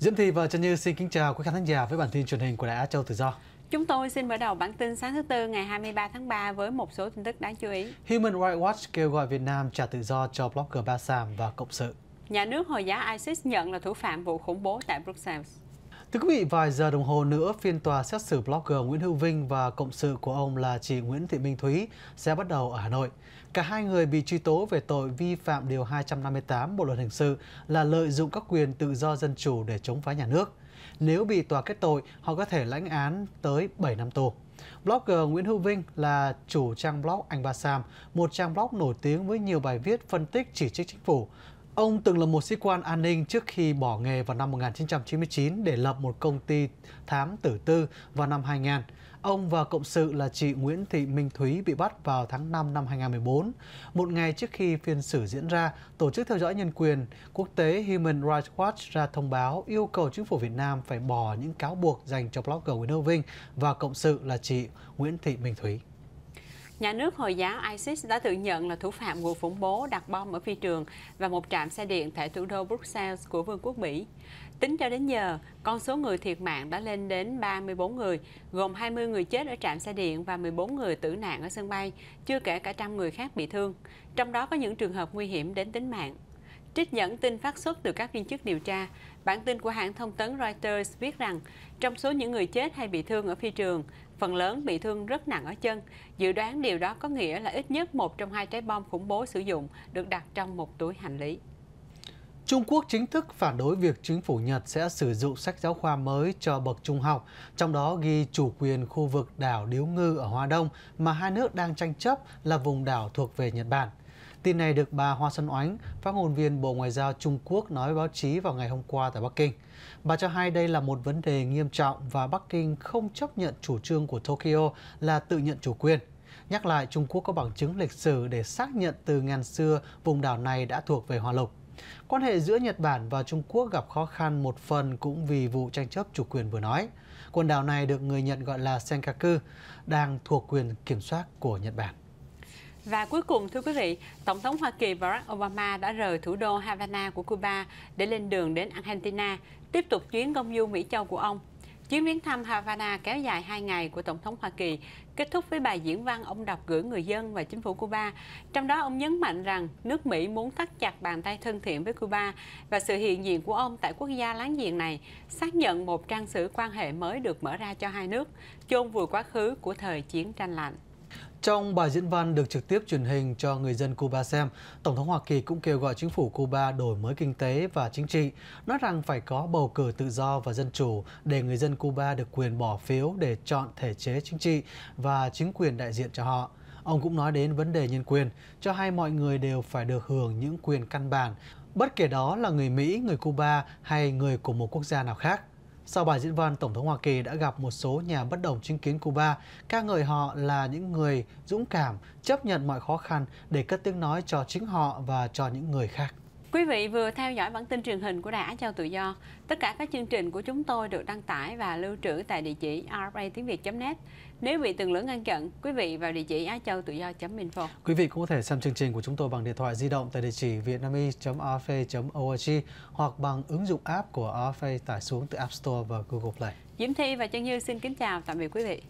Diễm Thị và Trần Như xin kính chào quý khán thính giả với bản tin truyền hình của Đài Á Châu Tự Do. Chúng tôi xin mở đầu bản tin sáng thứ Tư ngày 23 tháng 3 với một số tin tức đáng chú ý. Human Rights Watch kêu gọi Việt Nam trả tự do cho blogger Ba Sam và Cộng sự. Nhà nước Hồi giáo ISIS nhận là thủ phạm vụ khủng bố tại Bruxelles. Thưa quý vị, vài giờ đồng hồ nữa, phiên tòa xét xử blogger Nguyễn Hữu Vinh và cộng sự của ông là chị Nguyễn Thị Minh Thúy sẽ bắt đầu ở Hà Nội. Cả hai người bị truy tố về tội vi phạm Điều 258 Bộ Luật Hình sự là lợi dụng các quyền tự do dân chủ để chống phá nhà nước. Nếu bị tòa kết tội, họ có thể lãnh án tới 7 năm tù. Blogger Nguyễn Hữu Vinh là chủ trang blog Anh Ba Sam, một trang blog nổi tiếng với nhiều bài viết phân tích chỉ trích chính phủ. Ông từng là một sĩ quan an ninh trước khi bỏ nghề vào năm 1999 để lập một công ty thám tử tư vào năm 2000. Ông và cộng sự là chị Nguyễn Thị Minh Thúy bị bắt vào tháng 5 năm 2014, một ngày trước khi phiên xử diễn ra, Tổ chức Theo dõi Nhân quyền Quốc tế Human Rights Watch ra thông báo yêu cầu chính phủ Việt Nam phải bỏ những cáo buộc dành cho blogger Nguyễn Hữu Vinh và cộng sự là chị Nguyễn Thị Minh Thúy. Nhà nước Hồi giáo ISIS đã tự nhận là thủ phạm vụ khủng bố đặt bom ở phi trường và một trạm xe điện tại thủ đô Brussels của Vương quốc Mỹ. Tính cho đến giờ, con số người thiệt mạng đã lên đến 34 người, gồm 20 người chết ở trạm xe điện và 14 người tử nạn ở sân bay, chưa kể cả trăm người khác bị thương. Trong đó có những trường hợp nguy hiểm đến tính mạng. Trích dẫn tin phát xuất từ các viên chức điều tra, bản tin của hãng thông tấn Reuters viết rằng trong số những người chết hay bị thương ở phi trường, phần lớn bị thương rất nặng ở chân. Dự đoán điều đó có nghĩa là ít nhất một trong hai trái bom khủng bố sử dụng được đặt trong một túi hành lý. Trung Quốc chính thức phản đối việc chính phủ Nhật sẽ sử dụng sách giáo khoa mới cho bậc trung học, trong đó ghi chủ quyền khu vực đảo Điếu Ngư ở Hoa Đông mà hai nước đang tranh chấp là vùng đảo thuộc về Nhật Bản. Tin này được bà Hoa Xuân Oánh, phát ngôn viên Bộ Ngoại giao Trung Quốc nói với báo chí vào ngày hôm qua tại Bắc Kinh. Bà cho hay đây là một vấn đề nghiêm trọng và Bắc Kinh không chấp nhận chủ trương của Tokyo là tự nhận chủ quyền. Nhắc lại, Trung Quốc có bằng chứng lịch sử để xác nhận từ ngàn xưa vùng đảo này đã thuộc về Hoa Lục. Quan hệ giữa Nhật Bản và Trung Quốc gặp khó khăn một phần cũng vì vụ tranh chấp chủ quyền vừa nói. Quần đảo này được người Nhật gọi là Senkaku, đang thuộc quyền kiểm soát của Nhật Bản. Và cuối cùng thưa quý vị, Tổng thống Hoa Kỳ Barack Obama đã rời thủ đô Havana của Cuba để lên đường đến Argentina, tiếp tục chuyến công du Mỹ Châu của ông. Chuyến viếng thăm Havana kéo dài 2 ngày của Tổng thống Hoa Kỳ kết thúc với bài diễn văn ông đọc gửi người dân và chính phủ Cuba. Trong đó ông nhấn mạnh rằng nước Mỹ muốn thắt chặt bàn tay thân thiện với Cuba và sự hiện diện của ông tại quốc gia láng giềng này xác nhận một trang sử quan hệ mới được mở ra cho hai nước, chôn vùi quá khứ của thời chiến tranh lạnh. Trong bài diễn văn được trực tiếp truyền hình cho người dân Cuba xem, Tổng thống Hoa Kỳ cũng kêu gọi chính phủ Cuba đổi mới kinh tế và chính trị, nói rằng phải có bầu cử tự do và dân chủ để người dân Cuba được quyền bỏ phiếu để chọn thể chế chính trị và chính quyền đại diện cho họ. Ông cũng nói đến vấn đề nhân quyền, cho hay mọi người đều phải được hưởng những quyền căn bản, bất kể đó là người Mỹ, người Cuba hay người của một quốc gia nào khác. Sau bài diễn văn, Tổng thống Hoa Kỳ đã gặp một số nhà bất đồng chính kiến Cuba, ca ngợi họ là những người dũng cảm, chấp nhận mọi khó khăn để cất tiếng nói cho chính họ và cho những người khác. Quý vị vừa theo dõi bản tin truyền hình của Đài Á Châu Tự Do. Tất cả các chương trình của chúng tôi được đăng tải và lưu trữ tại địa chỉ rfa tiếng việt net Nếu bị từng lửa ngăn chặn, quý vị vào địa chỉ á châu tự do.info. Quý vị cũng có thể xem chương trình của chúng tôi bằng điện thoại di động tại địa chỉ vietnamese.rfa.org hoặc bằng ứng dụng app của RFA tải xuống từ App Store và Google Play. Diễm Thi và Trân Như xin kính chào tạm biệt quý vị.